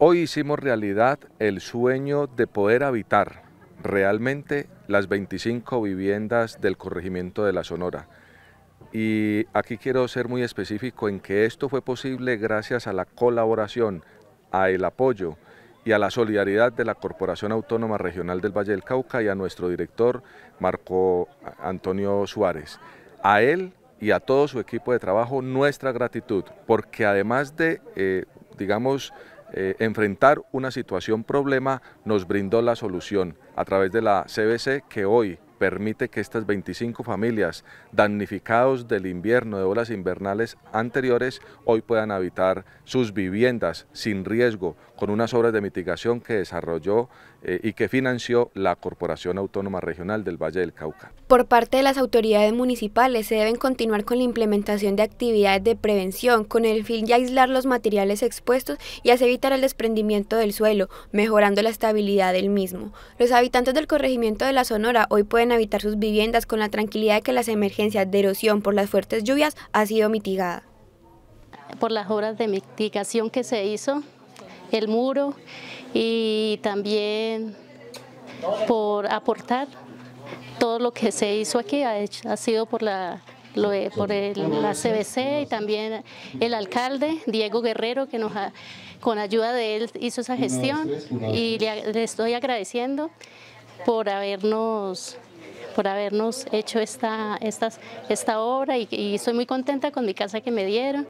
Hoy hicimos realidad el sueño de poder habitar realmente las 25 viviendas del corregimiento de la Sonora. Y aquí quiero ser muy específico en que esto fue posible gracias a la colaboración, a el apoyo y a la solidaridad de la Corporación Autónoma Regional del Valle del Cauca y a nuestro director Marco Antonio Suárez. A él y a todo su equipo de trabajo nuestra gratitud, porque además de, eh, digamos, eh, enfrentar una situación problema nos brindó la solución a través de la CBC que hoy permite que estas 25 familias damnificados del invierno de olas invernales anteriores hoy puedan habitar sus viviendas sin riesgo con unas obras de mitigación que desarrolló eh, y que financió la Corporación Autónoma Regional del Valle del Cauca. Por parte de las autoridades municipales se deben continuar con la implementación de actividades de prevención con el fin de aislar los materiales expuestos y así evitar el desprendimiento del suelo, mejorando la estabilidad del mismo. Los habitantes del corregimiento de La Sonora hoy pueden habitar sus viviendas con la tranquilidad de que las emergencias de erosión por las fuertes lluvias ha sido mitigada. Por las obras de mitigación que se hizo, el muro y también por aportar todo lo que se hizo aquí ha, ha sido por la por la CBC y también el alcalde Diego Guerrero que nos ha, con ayuda de él hizo esa gestión y le estoy agradeciendo por habernos por habernos hecho esta, esta obra y, y estoy muy contenta con mi casa que me dieron.